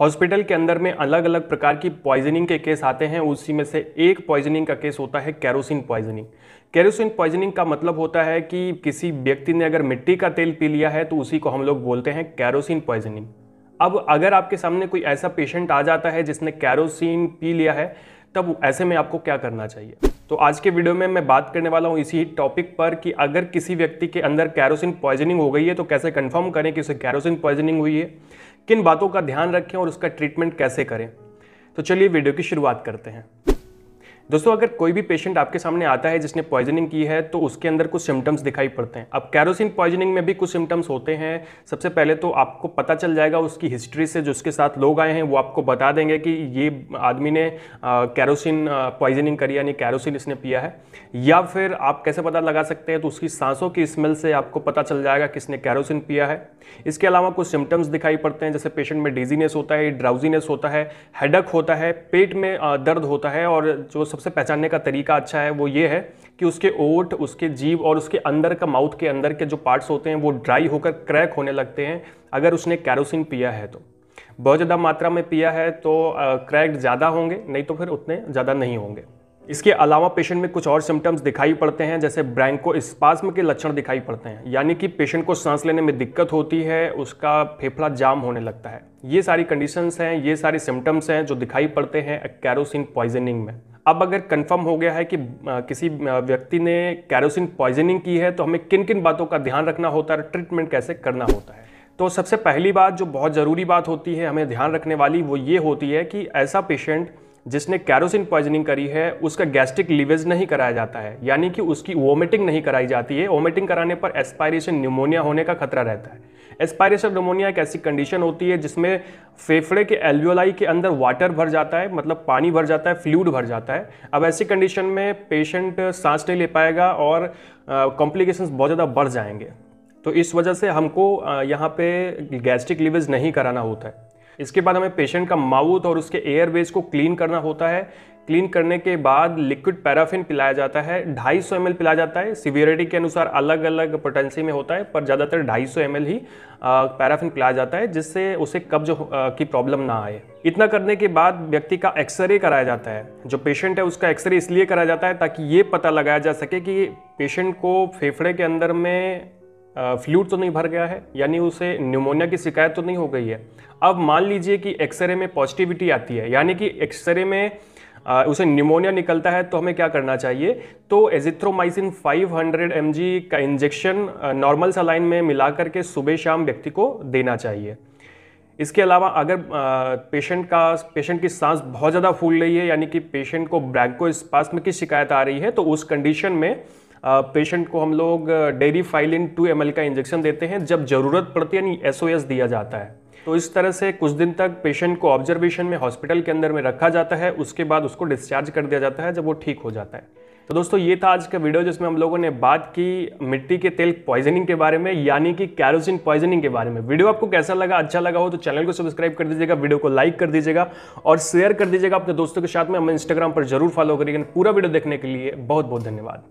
hospital के अंदर में अलग अलग प्रकार की पॉइजनिंग के केस आते हैं उसी में से एक पॉइजनिंग का केस होता है कैरोसिन पॉइजनिंग कैरोसिन पॉइजनिंग का मतलब होता है कि किसी व्यक्ति ने अगर मिट्टी का तेल पी लिया है तो उसी को हम लोग बोलते हैं कैरोसिन पॉइजनिंग अब अगर आपके सामने कोई ऐसा पेशेंट आ जाता है जिसने कैरोसिन पी लिया है तब ऐसे में आपको क्या करना चाहिए तो आज के वीडियो में मैं बात करने वाला हूँ इसी टॉपिक पर कि अगर किसी व्यक्ति के अंदर कैरोसिन पॉइजनिंग हो गई है तो कैसे कन्फर्म करें कि उसे कैरोसिन पॉइजनिंग हुई है किन बातों का ध्यान रखें और उसका ट्रीटमेंट कैसे करें तो चलिए वीडियो की शुरुआत करते हैं दोस्तों अगर कोई भी पेशेंट आपके सामने आता है जिसने पॉइजनिंग की है तो उसके अंदर कुछ सिम्टम्स दिखाई पड़ते हैं अब कैरोसिन पॉइजनिंग में भी कुछ सिम्टम्स होते हैं सबसे पहले तो आपको पता चल जाएगा उसकी हिस्ट्री से जिसके साथ लोग आए हैं वो आपको बता देंगे कि ये आदमी ने कैरोसिन पॉइजनिंग करी यानी कैरोसिन इसने पिया है या फिर आप कैसे पता लगा सकते हैं तो उसकी सांसों की स्मेल से आपको पता चल जाएगा किसने कैरोसिन पिया है इसके अलावा कुछ सिम्टम्स दिखाई पड़ते हैं जैसे पेशेंट में डिजीनेस होता है ड्राउजीनेस होता है हेडक होता है पेट में दर्द होता है और जो सबसे पहचानने का तरीका अच्छा है वो ये है कि उसके ओट उसके जीव और उसके अंदर का माउथ के अंदर के जो पार्ट्स होते हैं वो ड्राई होकर क्रैक होने लगते हैं अगर उसने कैरोसिन पिया है तो बहुत ज़्यादा मात्रा में पिया है तो क्रैक ज़्यादा होंगे नहीं तो फिर उतने ज़्यादा नहीं होंगे इसके अलावा पेशेंट में कुछ और सिम्टम्स दिखाई पड़ते हैं जैसे ब्रैंको स्पाज्म के लक्षण दिखाई पड़ते हैं यानी कि पेशेंट को सांस लेने में दिक्कत होती है उसका फेफड़ा जाम होने लगता है ये सारी कंडीशंस हैं ये सारे सिम्टम्स हैं जो दिखाई पड़ते हैं कैरोसिन पॉइजनिंग में अब अगर कंफर्म हो गया है कि किसी व्यक्ति ने कैरोसिन पॉइजनिंग की है तो हमें किन किन बातों का ध्यान रखना होता है ट्रीटमेंट कैसे करना होता है तो सबसे पहली बात जो बहुत ज़रूरी बात होती है हमें ध्यान रखने वाली वो ये होती है कि ऐसा पेशेंट जिसने कैरोसिन पॉइजनिंग करी है उसका गैस्ट्रिक लिवेज नहीं कराया जाता है यानी कि उसकी वोमिटिंग नहीं कराई जाती है वोमिटिंग कराने पर एस्पायरेशन न्यूमोनिया होने का खतरा रहता है एस्पायरेशन नमोनिया एक ऐसी कंडीशन होती है जिसमें फेफड़े के एल्वियोलाई के अंदर वाटर भर जाता है मतलब पानी भर जाता है फ्लूड भर जाता है अब ऐसी कंडीशन में पेशेंट सांस नहीं ले पाएगा और कॉम्प्लिकेशंस बहुत ज़्यादा बढ़ जाएंगे तो इस वजह से हमको यहाँ पे गैस्ट्रिक लिवेज नहीं कराना होता है इसके बाद हमें पेशेंट का माउथ और उसके एयरवेज को क्लीन करना होता है क्लीन करने के बाद लिक्विड पैराफिन पिलाया जाता है 250 सौ पिलाया जाता है सिवियरिटी के अनुसार अलग अलग पोटेंसी में होता है पर ज़्यादातर 250 सौ ही पैराफिन पिलाया जाता है जिससे उसे कब्ज की प्रॉब्लम ना आए इतना करने के बाद व्यक्ति का एक्सरे कराया जाता है जो पेशेंट है उसका एक्सरे इसलिए कराया जाता है ताकि ये पता लगाया जा सके कि पेशेंट को फेफड़े के अंदर में फ्लूड तो नहीं भर गया है यानी उसे न्यूमोनिया की शिकायत तो नहीं हो गई है अब मान लीजिए कि एक्सरे में पॉजिटिविटी आती है यानी कि एक्सरे में आ, उसे न्यूमोनिया निकलता है तो हमें क्या करना चाहिए तो एजिथ्रोमाइसिन 500 हंड्रेड का इंजेक्शन नॉर्मल सलाइन में मिला करके सुबह शाम व्यक्ति को देना चाहिए इसके अलावा अगर पेशेंट का पेशेंट की सांस बहुत ज़्यादा फूल रही है यानी कि पेशेंट को ब्रैंको स्पास में की शिकायत आ रही है तो उस कंडीशन में पेशेंट को हम लोग डेरी फाइलिन टू एम का इंजेक्शन देते हैं जब ज़रूरत पड़ती है यानी एस दिया जाता है तो इस तरह से कुछ दिन तक पेशेंट को ऑब्जर्वेशन में हॉस्पिटल के अंदर में रखा जाता है उसके बाद उसको डिस्चार्ज कर दिया जाता है जब वो ठीक हो जाता है तो दोस्तों ये था आज का वीडियो जिसमें हम लोगों ने बात की मिट्टी के तेल पॉइजनिंग के बारे में यानी कि कैरोसिन पॉइजनिंग के बारे में वीडियो आपको कैसा लगा अच्छा लगा हो तो चैनल को सब्सक्राइब कर दीजिएगा वीडियो को लाइक कर दीजिएगा और शेयर कर दीजिएगा अपने दोस्तों के साथ में हमें इंस्टाग्राम पर जरूर फॉलो करिएगा पूरा वीडियो देखने के लिए बहुत बहुत धन्यवाद